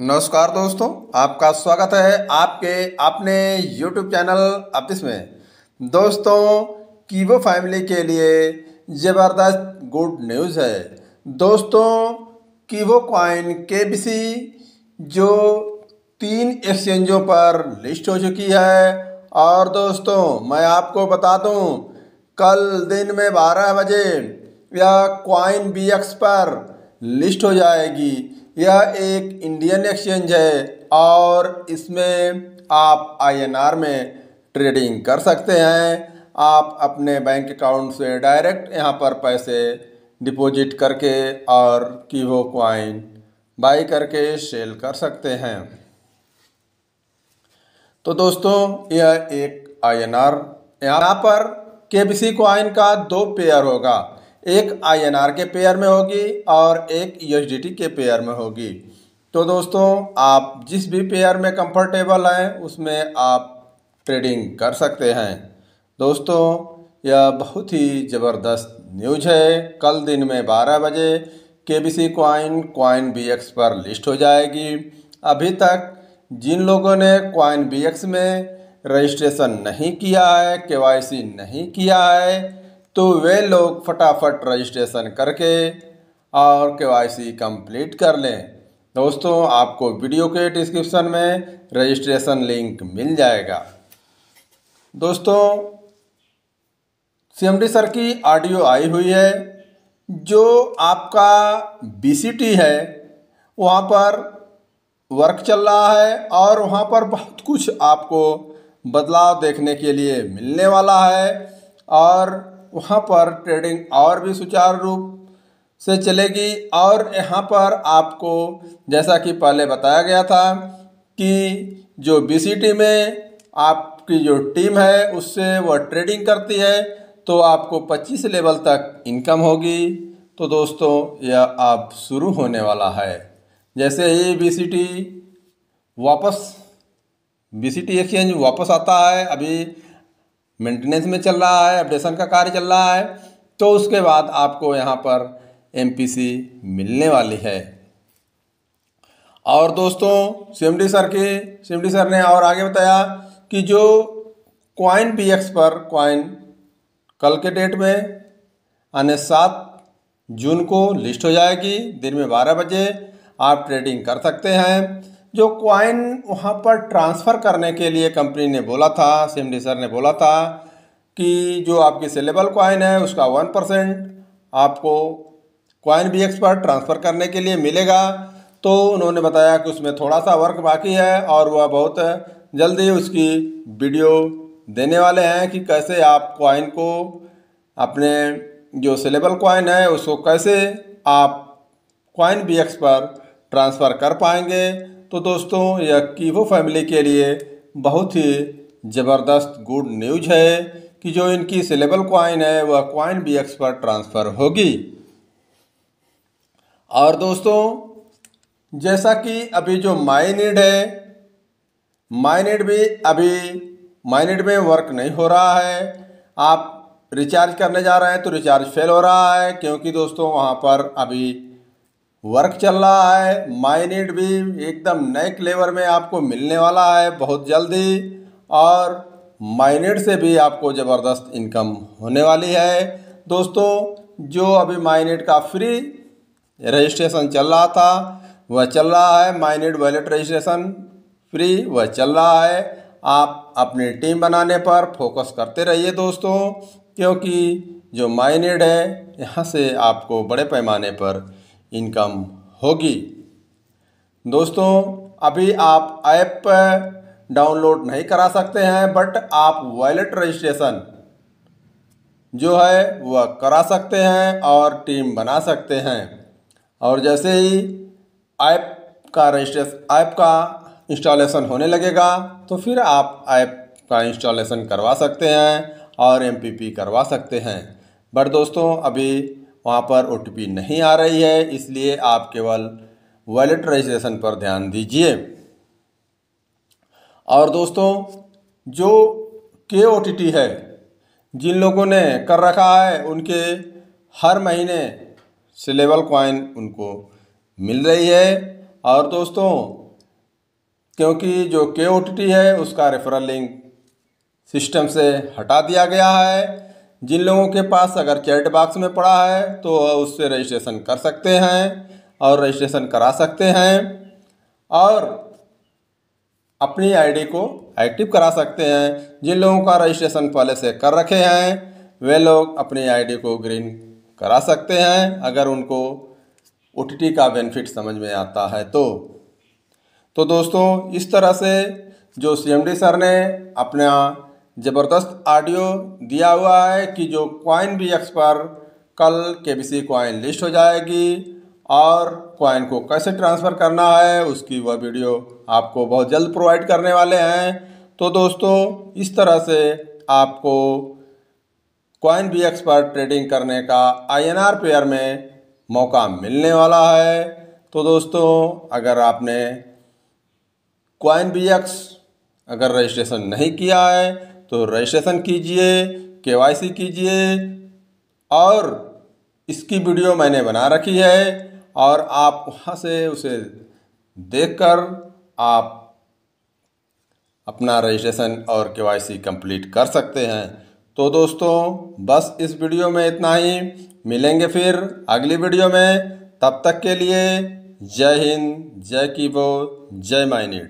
नमस्कार दोस्तों आपका स्वागत है आपके अपने YouTube चैनल अपिस में दोस्तों कीवो फैमिली के लिए ज़बरदस्त गुड न्यूज़ है दोस्तों कीवो कॉइन के जो तीन एक्सचेंजों पर लिस्ट हो चुकी है और दोस्तों मैं आपको बता दूं कल दिन में बारह बजे या क्वाइन बी पर लिस्ट हो जाएगी यह एक इंडियन एक्सचेंज है और इसमें आप आईएनआर में ट्रेडिंग कर सकते हैं आप अपने बैंक अकाउंट से डायरेक्ट यहाँ पर पैसे डिपॉजिट करके और कीवो क्वाइन बाई करके सेल कर सकते हैं तो दोस्तों यह एक आईएनआर यहाँ पर केबीसी क्वाइन का दो पेयर होगा एक आईएनआर के पेयर में होगी और एक यूएसडीटी के पेयर में होगी तो दोस्तों आप जिस भी पेयर में कंफर्टेबल हैं उसमें आप ट्रेडिंग कर सकते हैं दोस्तों यह बहुत ही ज़बरदस्त न्यूज है कल दिन में 12 बजे के B C coin coin B X पर लिस्ट हो जाएगी अभी तक जिन लोगों ने क्वाइन बी एक्स में रजिस्ट्रेशन नहीं किया है के वाई सी नहीं किया है तो वे लोग फटाफट रजिस्ट्रेशन करके और के वाई सी कम्प्लीट कर लें दोस्तों आपको वीडियो के डिस्क्रिप्शन में रजिस्ट्रेशन लिंक मिल जाएगा दोस्तों सीएमडी सर की ऑडियो आई हुई है जो आपका बीसीटी है वहाँ पर वर्क चल रहा है और वहाँ पर बहुत कुछ आपको बदलाव देखने के लिए मिलने वाला है और वहाँ पर ट्रेडिंग और भी सुचारू रूप से चलेगी और यहाँ पर आपको जैसा कि पहले बताया गया था कि जो बी में आपकी जो टीम है उससे वह ट्रेडिंग करती है तो आपको 25 लेवल तक इनकम होगी तो दोस्तों यह अब शुरू होने वाला है जैसे ही बी वापस बी एक्सचेंज वापस आता है अभी मेंटेनेंस में चल रहा है अपडेशन का कार्य चल रहा है तो उसके बाद आपको यहाँ पर एमपीसी मिलने वाली है और दोस्तों सिमडी सर के सिमडी सर ने और आगे बताया कि जो क्वाइन पी एक्स पर क्वाइन कल के डेट में आने सात जून को लिस्ट हो जाएगी दिन में बारह बजे आप ट्रेडिंग कर सकते हैं जो क्वाइन वहाँ पर ट्रांसफ़र करने के लिए कंपनी ने बोला था सिम सर ने बोला था कि जो आपकी सेलेबल क्वाइन है उसका वन परसेंट आपको क्वाइन बी एक्स पर ट्रांसफ़र करने के लिए मिलेगा तो उन्होंने बताया कि उसमें थोड़ा सा वर्क बाकी है और वह बहुत जल्दी उसकी वीडियो देने वाले हैं कि कैसे आप क्वाइन को अपने जो सेलेबल क्वाइन है उसको कैसे आप क्वाइन बी एक्स पर ट्रांसफ़र कर पाएंगे तो दोस्तों यह कीवो फैमिली के लिए बहुत ही ज़बरदस्त गुड न्यूज है कि जो इनकी सेलेबल क्वाइन है वह क्वाइन बी एक्स पर ट्रांसफ़र होगी और दोस्तों जैसा कि अभी जो माइनेड है माइनेड भी अभी माइनेड में वर्क नहीं हो रहा है आप रिचार्ज करने जा रहे हैं तो रिचार्ज फेल हो रहा है क्योंकि दोस्तों वहां पर अभी वर्क चल रहा है माइनेट भी एकदम नए क्लेवर में आपको मिलने वाला है बहुत जल्दी और माइनेट से भी आपको ज़बरदस्त इनकम होने वाली है दोस्तों जो अभी माइनेट का फ्री रजिस्ट्रेशन चल रहा था वह चल रहा है माइनेट वॉलेट रजिस्ट्रेशन फ्री वह चल रहा है आप अपनी टीम बनाने पर फोकस करते रहिए दोस्तों क्योंकि जो माइनेड है यहाँ से आपको बड़े पैमाने पर इनकम होगी दोस्तों अभी आप ऐप डाउनलोड नहीं करा सकते हैं बट आप वॉलेट रजिस्ट्रेशन जो है वह करा सकते हैं और टीम बना सकते हैं और जैसे ही ऐप का रजिस्ट्रेशन ऐप का इंस्टॉलेशन होने लगेगा तो फिर आप ऐप का इंस्टॉलेशन करवा सकते हैं और एमपीपी करवा सकते हैं बट दोस्तों अभी वहाँ पर ओ नहीं आ रही है इसलिए आप केवल वॉलेट रजिस्ट्रेशन पर ध्यान दीजिए और दोस्तों जो के ओ है जिन लोगों ने कर रखा है उनके हर महीने सिलेबल कॉइन उनको मिल रही है और दोस्तों क्योंकि जो के ओ है उसका रेफरल लिंक सिस्टम से हटा दिया गया है जिन लोगों के पास अगर चैट बॉक्स में पड़ा है तो उससे रजिस्ट्रेशन कर सकते हैं और रजिस्ट्रेशन करा सकते हैं और अपनी आईडी को एक्टिव करा सकते हैं जिन लोगों का रजिस्ट्रेशन पहले से कर रखे हैं वे लोग अपनी आईडी को ग्रीन करा सकते हैं अगर उनको ओ का बेनिफिट समझ में आता है तो तो दोस्तों इस तरह से जो सी सर ने अपना ज़बरदस्त ऑडियो दिया हुआ है कि जो क्वाइन भी एक्स पर कल के बी सी क्वाइन लिस्ट हो जाएगी और कॉइन को कैसे ट्रांसफ़र करना है उसकी वह वीडियो आपको बहुत जल्द प्रोवाइड करने वाले हैं तो दोस्तों इस तरह से आपको कॉइन बी एक्स पर ट्रेडिंग करने का आई एन आर पेयर में मौका मिलने वाला है तो दोस्तों अगर आपने कॉइन बी एक्स अगर रजिस्ट्रेशन नहीं किया है तो रजिस्ट्रेशन कीजिए केवाईसी कीजिए और इसकी वीडियो मैंने बना रखी है और आप वहाँ से उसे देखकर आप अपना रजिस्ट्रेशन और केवाईसी कंप्लीट कर सकते हैं तो दोस्तों बस इस वीडियो में इतना ही मिलेंगे फिर अगली वीडियो में तब तक के लिए जय हिंद जय कीबो जय माइनीड